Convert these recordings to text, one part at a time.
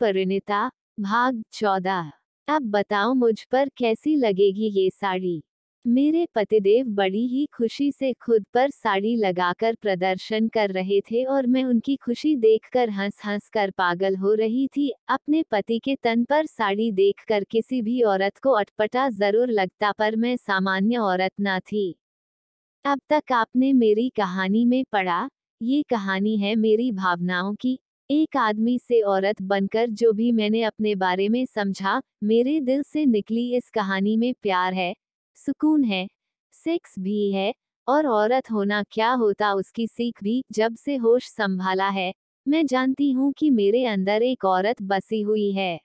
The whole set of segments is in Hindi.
परिणिता भाग चौदह अब बताओ मुझ पर कैसी लगेगी ये साड़ी मेरे पतिदेव बड़ी ही खुशी से खुद पर साड़ी लगाकर प्रदर्शन कर रहे थे और मैं उनकी खुशी देखकर हंस हंस कर पागल हो रही थी अपने पति के तन पर साड़ी देखकर किसी भी औरत को अटपटा जरूर लगता पर मैं सामान्य औरत न थी अब तक आपने मेरी कहानी में पढ़ा ये कहानी है मेरी भावनाओं की एक आदमी से औरत बनकर जो भी मैंने अपने बारे में समझा मेरे दिल से निकली इस कहानी में प्यार है सुकून है सेक्स भी है और औरत होना क्या होता उसकी सीख भी जब से होश संभाला है मैं जानती हूँ कि मेरे अंदर एक औरत बसी हुई है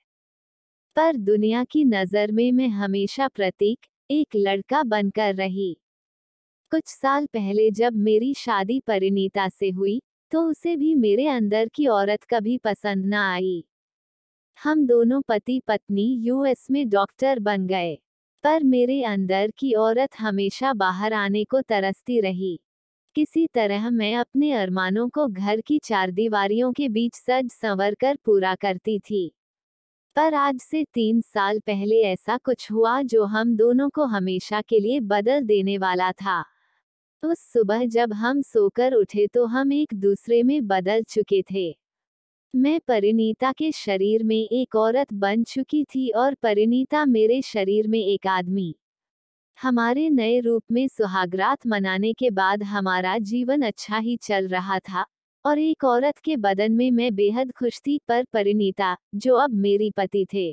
पर दुनिया की नज़र में मैं हमेशा प्रतीक एक लड़का बनकर रही कुछ साल पहले जब मेरी शादी परिणीता से हुई तो उसे भी मेरे अंदर की औरत कभी पसंद ना आई हम दोनों पति पत्नी यूएस में डॉक्टर बन गए पर मेरे अंदर की औरत हमेशा बाहर आने को तरसती रही किसी तरह मैं अपने अरमानों को घर की चार दीवारियों के बीच सज संवर कर पूरा करती थी पर आज से तीन साल पहले ऐसा कुछ हुआ जो हम दोनों को हमेशा के लिए बदल देने वाला था उस तो सुबह जब हम सोकर उठे तो हम एक दूसरे में बदल चुके थे मैं परिणीता के शरीर में एक औरत बन चुकी थी और परिणीता मेरे शरीर में एक आदमी हमारे नए रूप में सुहागरात मनाने के बाद हमारा जीवन अच्छा ही चल रहा था और एक औरत के बदन में मैं बेहद खुश थी पर परिणीता जो अब मेरी पति थे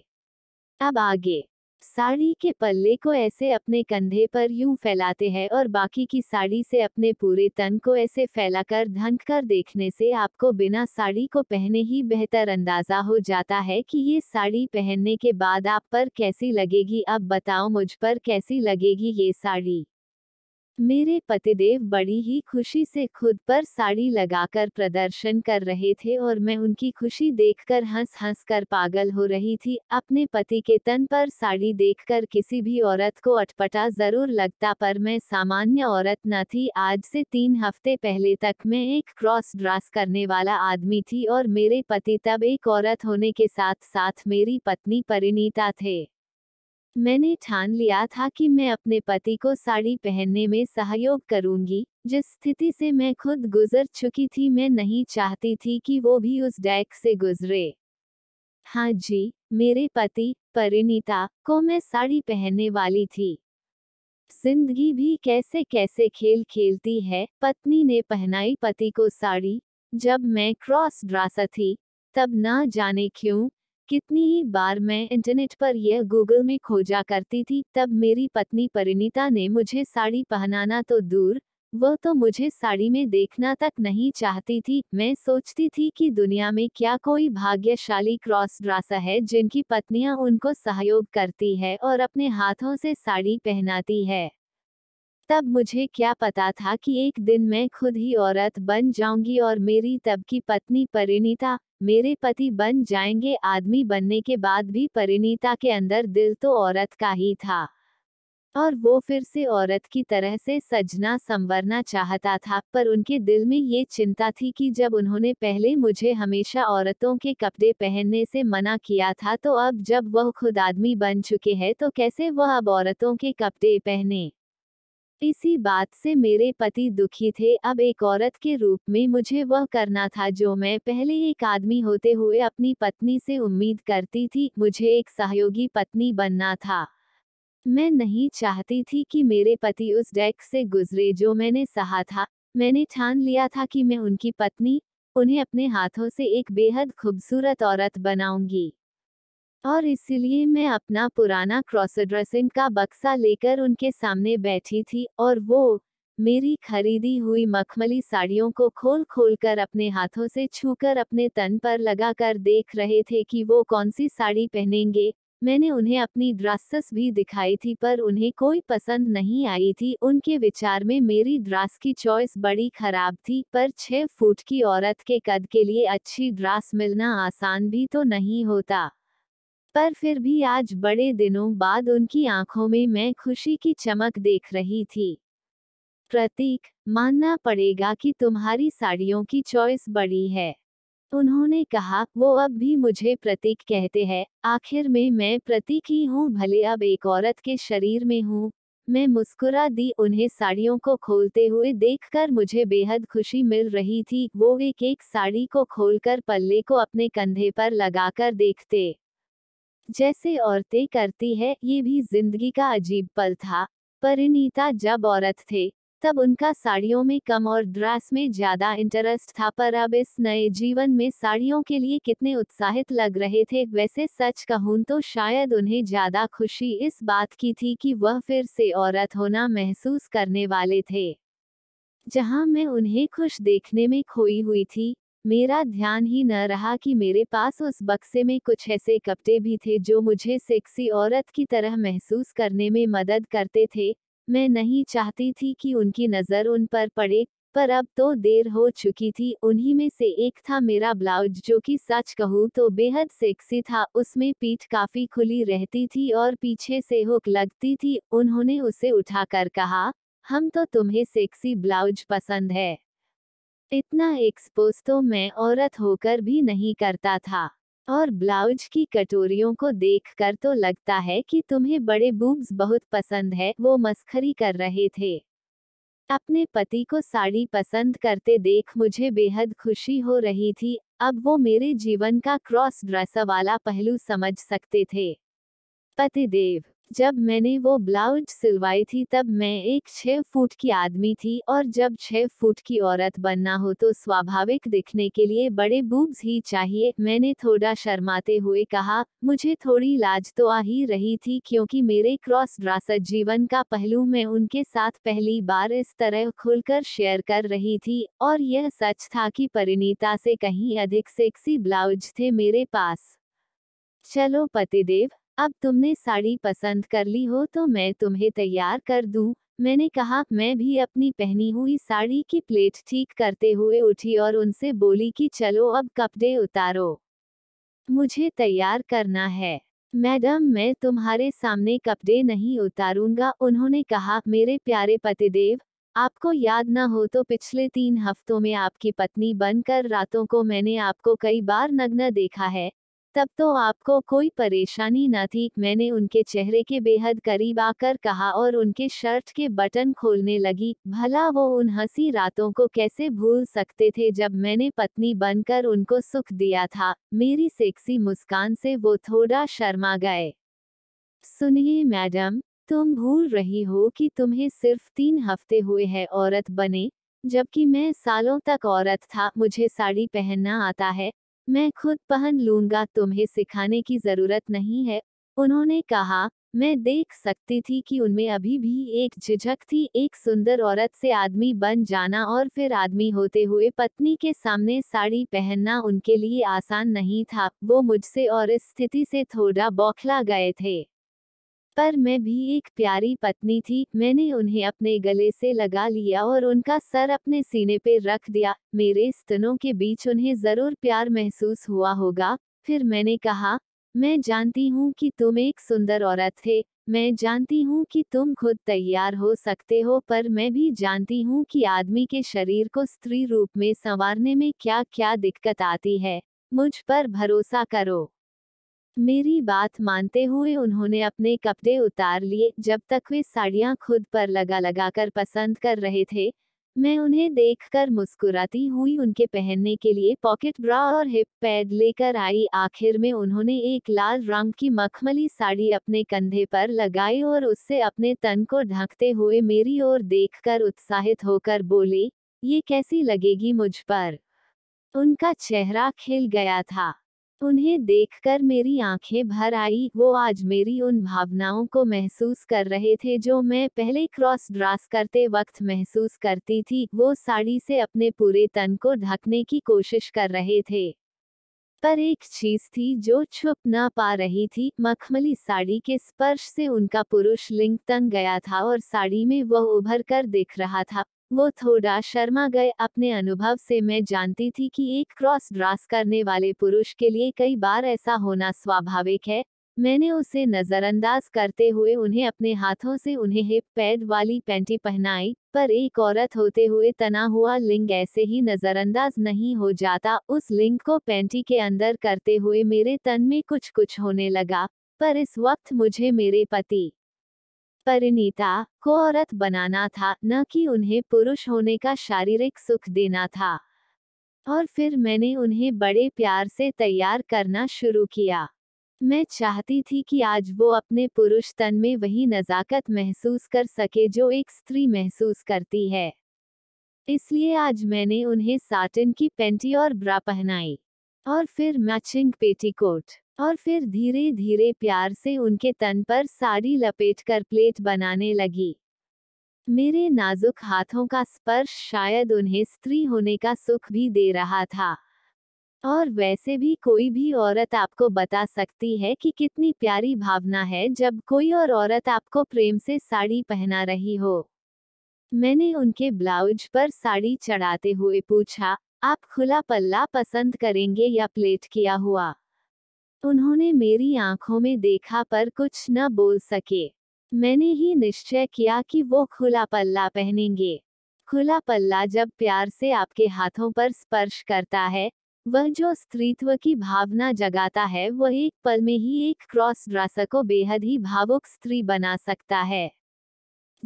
अब आगे साड़ी के पल्ले को ऐसे अपने कंधे पर यूं फैलाते हैं और बाकी की साड़ी से अपने पूरे तन को ऐसे फैलाकर धंक कर देखने से आपको बिना साड़ी को पहने ही बेहतर अंदाजा हो जाता है कि ये साड़ी पहनने के बाद आप पर कैसी लगेगी अब बताओ मुझ पर कैसी लगेगी ये साड़ी मेरे पतिदेव बड़ी ही खुशी से खुद पर साड़ी लगाकर प्रदर्शन कर रहे थे और मैं उनकी खुशी देखकर हंस हंस कर पागल हो रही थी अपने पति के तन पर साड़ी देखकर किसी भी औरत को अटपटा जरूर लगता पर मैं सामान्य औरत न थी आज से तीन हफ्ते पहले तक मैं एक क्रॉस ड्रास करने वाला आदमी थी और मेरे पति तब एक औरत होने के साथ साथ मेरी पत्नी परिणीता थे मैंने ठान लिया था कि मैं अपने पति को साड़ी पहनने में सहयोग करूंगी जिस स्थिति से मैं खुद गुजर चुकी थी मैं नहीं चाहती थी कि वो भी उस डैक से गुजरे हाँ जी मेरे पति परिणीता को मैं साड़ी पहनने वाली थी जिंदगी भी कैसे कैसे खेल खेलती है पत्नी ने पहनाई पति को साड़ी जब मैं क्रॉस ड्रासा थी तब ना जाने क्यों कितनी ही बार मैं इंटरनेट पर यह गूगल में खोजा करती थी तब मेरी पत्नी परिणीता ने मुझे साड़ी पहनाना तो दूर वह तो मुझे साड़ी में देखना तक नहीं चाहती थी मैं सोचती थी कि दुनिया में क्या कोई भाग्यशाली क्रॉस ड्रासा है जिनकी पत्नियां उनको सहयोग करती है और अपने हाथों से साड़ी पहनाती है तब मुझे क्या पता था कि एक दिन मैं खुद ही औरत बन जाऊंगी और मेरी तब की पत्नी परिणीता मेरे पति बन जाएंगे आदमी बनने के बाद भी परिणीता के अंदर दिल तो औरत का ही था और वो फिर से औरत की तरह से सजना संवरना चाहता था पर उनके दिल में ये चिंता थी कि जब उन्होंने पहले मुझे हमेशा औरतों के कपड़े पहनने से मना किया था तो अब जब वह खुद आदमी बन चुके हैं तो कैसे वह अब औरतों के कपड़े पहने इसी बात से मेरे पति दुखी थे अब एक औरत के रूप में मुझे वह करना था जो मैं पहले एक आदमी होते हुए अपनी पत्नी से उम्मीद करती थी मुझे एक सहयोगी पत्नी बनना था मैं नहीं चाहती थी कि मेरे पति उस डेक से गुजरे जो मैंने सहा था मैंने ठान लिया था कि मैं उनकी पत्नी उन्हें अपने हाथों से एक बेहद खूबसूरत औरत बनाऊंगी और इसलिए मैं अपना पुराना क्रॉस ड्रेसिंग का बक्सा लेकर उनके सामने बैठी थी और वो मेरी खरीदी हुई मखमली साड़ियों को खोल खोल कर अपने हाथों से छूकर अपने तन पर लगाकर देख रहे थे कि वो कौन सी साड़ी पहनेंगे मैंने उन्हें अपनी ड्रासस भी दिखाई थी पर उन्हें कोई पसंद नहीं आई थी उनके विचार में मेरी ड्रास की चॉइस बड़ी खराब थी पर छह फुट की औरत के कद के लिए अच्छी ड्रास मिलना आसान भी तो नहीं होता पर फिर भी आज बड़े दिनों बाद उनकी आंखों में मैं खुशी की चमक देख रही थी प्रतीक मानना पड़ेगा कि तुम्हारी साड़ियों की चॉइस बड़ी है उन्होंने कहा वो अब भी मुझे प्रतीक कहते हैं आखिर में मैं प्रतीक ही हूँ भले अब एक औरत के शरीर में हूँ मैं मुस्कुरा दी उन्हें साड़ियों को खोलते हुए देखकर मुझे बेहद खुशी मिल रही थी वो एक एक साड़ी को खोलकर पल्ले को अपने कंधे पर लगाकर देखते जैसे औरतें करती है ये भी जिंदगी का अजीब पल था परिणीता जब औरत थे तब उनका साड़ियों में कम और ड्रेस में ज्यादा इंटरेस्ट था पर अब इस नए जीवन में साड़ियों के लिए कितने उत्साहित लग रहे थे वैसे सच कहूँ तो शायद उन्हें ज्यादा खुशी इस बात की थी कि वह फिर से औरत होना महसूस करने वाले थे जहाँ मैं उन्हें खुश देखने में खोई हुई थी मेरा ध्यान ही न रहा कि मेरे पास उस बक्से में कुछ ऐसे कपड़े भी थे जो मुझे सेक्सी औरत की तरह महसूस करने में मदद करते थे मैं नहीं चाहती थी कि उनकी नज़र उन पर पड़े पर अब तो देर हो चुकी थी उन्हीं में से एक था मेरा ब्लाउज जो कि सच कहूँ तो बेहद सेक्सी था उसमें पीठ काफी खुली रहती थी और पीछे से हुक लगती थी उन्होंने उसे उठाकर कहा हम तो तुम्हें सेक्सी ब्लाउज पसंद है इतना एक्सपोज तो मैं औरत होकर भी नहीं करता था और ब्लाउज की कटोरियों को देखकर तो लगता है कि तुम्हें बड़े बूब्स बहुत पसंद है वो मस्खरी कर रहे थे अपने पति को साड़ी पसंद करते देख मुझे बेहद खुशी हो रही थी अब वो मेरे जीवन का क्रॉस ड्रेस वाला पहलू समझ सकते थे पतिदेव जब मैंने वो ब्लाउज सिलवाई थी तब मैं एक छह फुट की आदमी थी और जब छह फुट की औरत बनना हो तो स्वाभाविक दिखने के लिए बड़े बूब्स ही चाहिए मैंने थोड़ा शर्माते हुए कहा मुझे थोड़ी लाज तो आ ही रही थी क्योंकि मेरे क्रॉस ड्रासर जीवन का पहलू मैं उनके साथ पहली बार इस तरह खुलकर शेयर कर रही थी और यह सच था कि परिणीता से कहीं अधिक सेक्सी ब्लाउज थे मेरे पास चलो पतिदेव अब तुमने साड़ी पसंद कर ली हो तो मैं तुम्हें तैयार कर दूं। मैंने कहा मैं भी अपनी पहनी हुई साड़ी की प्लेट ठीक करते हुए उठी और उनसे बोली कि चलो अब कपड़े उतारो मुझे तैयार करना है मैडम मैं तुम्हारे सामने कपड़े नहीं उतारूंगा उन्होंने कहा मेरे प्यारे पतिदेव आपको याद ना हो तो पिछले तीन हफ्तों में आपकी पत्नी बनकर रातों को मैंने आपको कई बार नग्न देखा है तब तो आपको कोई परेशानी न थी मैंने उनके चेहरे के बेहद करीब आकर कहा और उनके शर्ट के बटन खोलने लगी भला वो उन हंसी रातों को कैसे भूल सकते थे जब मैंने पत्नी बनकर उनको सुख दिया था मेरी सेक्सी मुस्कान से वो थोड़ा शर्मा गए सुनिए मैडम तुम भूल रही हो कि तुम्हें सिर्फ तीन हफ्ते हुए हैं औरत बने जबकि मैं सालों तक औरत था मुझे साड़ी पहनना आता है मैं खुद पहन लूंगा तुम्हें सिखाने की जरूरत नहीं है उन्होंने कहा मैं देख सकती थी कि उनमें अभी भी एक झिझक थी एक सुंदर औरत से आदमी बन जाना और फिर आदमी होते हुए पत्नी के सामने साड़ी पहनना उनके लिए आसान नहीं था वो मुझसे और इस स्थिति से थोड़ा बौखला गए थे पर मैं भी एक प्यारी पत्नी थी मैंने उन्हें अपने गले से लगा लिया और उनका सर अपने सीने पर रख दिया मेरे स्तनों के बीच उन्हें जरूर प्यार महसूस हुआ होगा फिर मैंने कहा मैं जानती हूँ कि तुम एक सुंदर औरत है मैं जानती हूँ कि तुम खुद तैयार हो सकते हो पर मैं भी जानती हूँ कि आदमी के शरीर को स्त्री रूप में संवारने में क्या क्या दिक्कत आती है मुझ पर भरोसा करो मेरी बात मानते हुए उन्होंने अपने कपड़े उतार लिए जब तक वे साड़ियाँ खुद पर लगा लगा कर पसंद कर रहे थे मैं उन्हें देखकर मुस्कुराती हुई उनके पहनने के लिए पॉकेट ब्रा और हिप पैड लेकर आई आखिर में उन्होंने एक लाल रंग की मखमली साड़ी अपने कंधे पर लगाई और उससे अपने तन को ढकते हुए मेरी ओर देखकर उत्साहित होकर बोले ये कैसी लगेगी मुझ पर उनका चेहरा खिल गया था उन्हें देखकर मेरी आंखें भर आई वो आज मेरी उन भावनाओं को महसूस कर रहे थे जो मैं पहले क्रॉस ड्रास करते वक्त महसूस करती थी वो साड़ी से अपने पूरे तन को ढकने की कोशिश कर रहे थे पर एक चीज थी जो छुप ना पा रही थी मखमली साड़ी के स्पर्श से उनका पुरुष लिंग तंग गया था और साड़ी में वह उभर कर दिख रहा था वो थोड़ा शर्मा गए अपने अनुभव से मैं जानती थी कि एक क्रॉस ड्रास करने वाले पुरुष के लिए कई बार ऐसा होना स्वाभाविक है मैंने उसे नजरअंदाज करते हुए उन्हें अपने हाथों से उन्हें हिप पैड वाली पैंटी पहनाई पर एक औरत होते हुए तना हुआ लिंग ऐसे ही नजरअंदाज नहीं हो जाता उस लिंग को पैंटी के अंदर करते हुए मेरे तन में कुछ कुछ होने लगा पर इस वक्त मुझे मेरे पति परिणीता को औरत बनाना था न कि उन्हें पुरुष होने का शारीरिक सुख देना था और फिर मैंने उन्हें बड़े प्यार से तैयार करना शुरू किया मैं चाहती थी कि आज वो अपने पुरुष तन में वही नज़ाकत महसूस कर सके जो एक स्त्री महसूस करती है इसलिए आज मैंने उन्हें साटिन की पेंटी और ब्रा पहनाई और फिर मैचिंग पेटीकोट और फिर धीरे धीरे प्यार से उनके तन पर साड़ी लपेटकर प्लेट बनाने लगी मेरे नाजुक हाथों का स्पर्श शायद उन्हें स्त्री होने का सुख भी दे रहा था और वैसे भी कोई भी औरत आपको बता सकती है कि कितनी प्यारी भावना है जब कोई और औरत आपको प्रेम से साड़ी पहना रही हो मैंने उनके ब्लाउज पर साड़ी चढ़ाते हुए पूछा आप खुला पल्ला पसंद करेंगे या प्लेट किया हुआ उन्होंने मेरी आंखों में देखा पर कुछ न बोल सके मैंने ही निश्चय किया कि वो खुला पल्ला पहनेंगे खुला पल्ला जब प्यार से आपके हाथों पर स्पर्श करता है वह जो स्त्रीत्व की भावना जगाता है वह एक पल में ही एक क्रॉस ड्रासर को बेहद ही भावुक स्त्री बना सकता है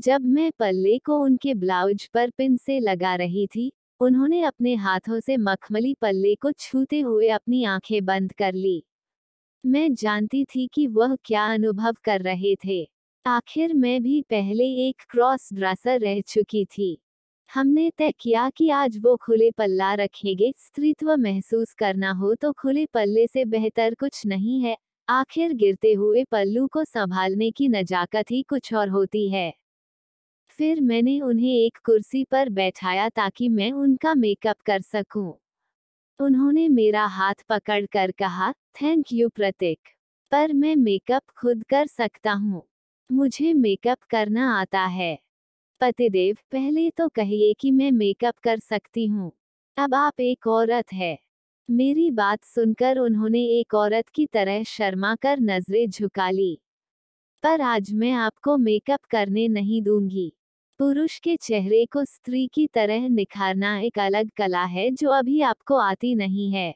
जब मैं पल्ले को उनके ब्लाउज पर पिन से लगा रही थी उन्होंने अपने हाथों से मखमली पल्ले को छूते हुए अपनी आंखें बंद कर ली मैं जानती थी कि वह क्या अनुभव कर रहे थे आखिर मैं भी पहले एक क्रॉस ड्रेसर रह चुकी थी हमने तय किया कि आज वो खुले पल्ला रखेंगे स्त्रीत्व महसूस करना हो तो खुले पल्ले से बेहतर कुछ नहीं है आखिर गिरते हुए पल्लू को संभालने की नजाकत ही कुछ और होती है फिर मैंने उन्हें एक कुर्सी पर बैठाया ताकि मैं उनका मेकअप कर सकूं। उन्होंने मेरा हाथ पकड़ कर कहा थैंक यू प्रतीक पर मैं मेकअप खुद कर सकता हूँ मुझे मेकअप करना आता है पतिदेव पहले तो कहिए कि मैं मेकअप कर सकती हूँ अब आप एक औरत है मेरी बात सुनकर उन्होंने एक औरत की तरह शर्मा कर नजरें झुका ली पर आज मैं आपको मेकअप करने नहीं दूंगी पुरुष के चेहरे को स्त्री की तरह निखारना एक अलग कला है जो अभी आपको आती नहीं है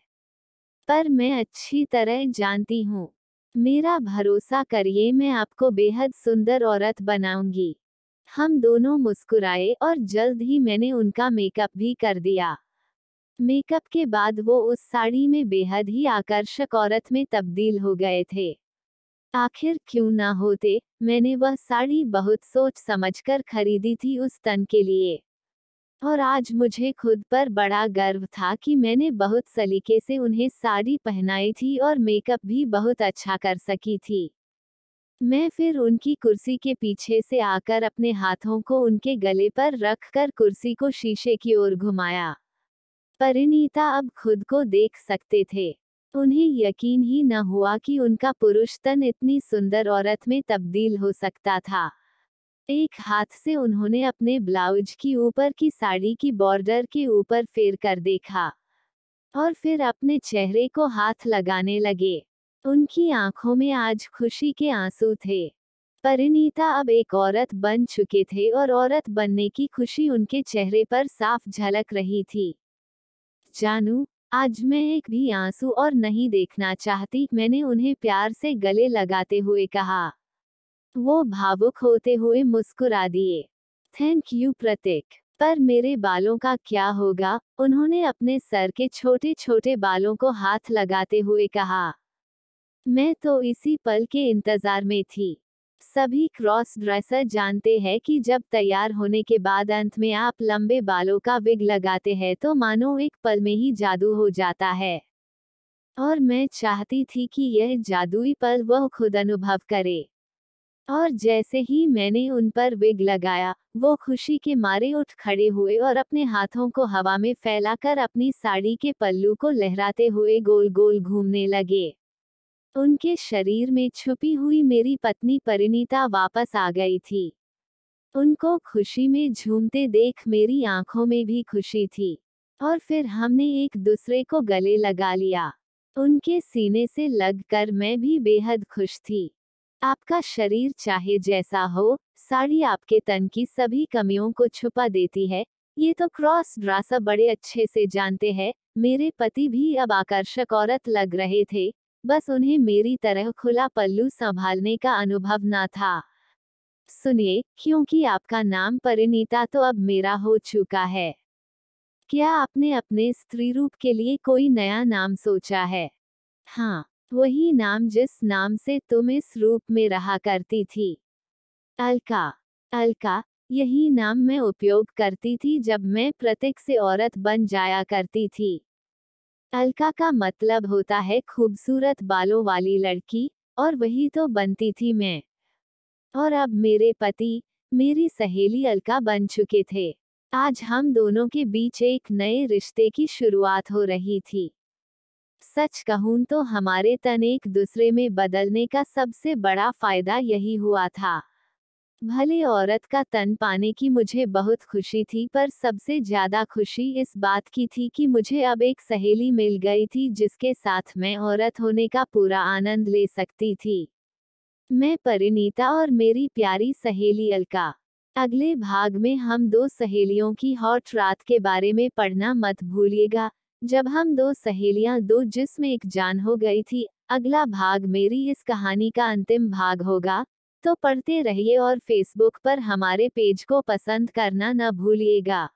पर मैं अच्छी तरह जानती हूँ मेरा भरोसा करिए मैं आपको बेहद सुंदर औरत बनाऊंगी हम दोनों मुस्कुराए और जल्द ही मैंने उनका मेकअप भी कर दिया मेकअप के बाद वो उस साड़ी में बेहद ही आकर्षक औरत में तब्दील हो गए थे आखिर क्यों ना होते मैंने वह साड़ी बहुत सोच समझकर खरीदी थी उस तन के लिए और आज मुझे खुद पर बड़ा गर्व था कि मैंने बहुत सलीके से उन्हें साड़ी पहनाई थी और मेकअप भी बहुत अच्छा कर सकी थी मैं फिर उनकी कुर्सी के पीछे से आकर अपने हाथों को उनके गले पर रख कर कुर्सी को शीशे की ओर घुमाया परिणीता अब खुद को देख सकते थे उन्हें यकीन ही न हुआ कि उनका पुरुष तन इतनी सुंदर औरत में तब्दील हो सकता था एक हाथ से उन्होंने अपने ब्लाउज की ऊपर की साड़ी की बॉर्डर के ऊपर फेर कर देखा और फिर अपने चेहरे को हाथ लगाने लगे उनकी आंखों में आज खुशी के आंसू थे परिणीता अब एक औरत बन चुके थे और औरत बनने की खुशी उनके चेहरे पर साफ झलक रही थी जानू आज मैं एक भी आंसू और नहीं देखना चाहती मैंने उन्हें प्यार से गले लगाते हुए कहा वो भावुक होते हुए मुस्कुरा दिए थैंक यू प्रतीक पर मेरे बालों का क्या होगा उन्होंने अपने सर के छोटे छोटे बालों को हाथ लगाते हुए कहा मैं तो इसी पल के इंतजार में थी सभी क्रॉस ड्रेसर जानते हैं कि जब तैयार होने के बाद अंत में आप लंबे बालों का विग लगाते हैं तो मानो एक पल में ही जादू हो जाता है और मैं चाहती थी कि यह जादुई पल वह खुद अनुभव करे और जैसे ही मैंने उन पर विग लगाया वो खुशी के मारे उठ खड़े हुए और अपने हाथों को हवा में फैलाकर अपनी साड़ी के पल्लू को लहराते हुए गोल गोल घूमने लगे उनके शरीर में छुपी हुई मेरी पत्नी परिणीता वापस आ गई थी उनको खुशी में झूमते देख मेरी आंखों में भी खुशी थी और फिर हमने एक दूसरे को गले लगा लिया उनके सीने से लगकर मैं भी बेहद खुश थी आपका शरीर चाहे जैसा हो साड़ी आपके तन की सभी कमियों को छुपा देती है ये तो क्रॉस ड्रासा बड़े अच्छे से जानते हैं मेरे पति भी अब आकर्षक औरत लग रहे थे बस उन्हें मेरी तरह खुला पल्लू संभालने का अनुभव ना था सुनिए क्योंकि आपका नाम परिणीता तो अब मेरा हो चुका है क्या आपने अपने स्त्री रूप के लिए कोई नया नाम सोचा है हाँ वही नाम जिस नाम से तुम इस रूप में रहा करती थी अलका अलका यही नाम मैं उपयोग करती थी जब मैं प्रतीक से औरत बन जाया करती थी अलका का मतलब होता है खूबसूरत बालों वाली लड़की और वही तो बनती थी मैं और अब मेरे पति मेरी सहेली अलका बन चुके थे आज हम दोनों के बीच एक नए रिश्ते की शुरुआत हो रही थी सच कहूँ तो हमारे तन एक दूसरे में बदलने का सबसे बड़ा फायदा यही हुआ था भले औरत का तन पाने की मुझे बहुत खुशी थी पर सबसे ज्यादा खुशी इस बात की थी कि मुझे अब एक सहेली मिल गई थी जिसके साथ मैं औरत होने का पूरा आनंद ले सकती थी मैं परिणीता और मेरी प्यारी सहेली अलका अगले भाग में हम दो सहेलियों की हॉट रात के बारे में पढ़ना मत भूलिएगा जब हम दो सहेलियां दो जिसमें एक जान हो गई थी अगला भाग मेरी इस कहानी का अंतिम भाग होगा तो पढ़ते रहिए और फेसबुक पर हमारे पेज को पसंद करना न भूलिएगा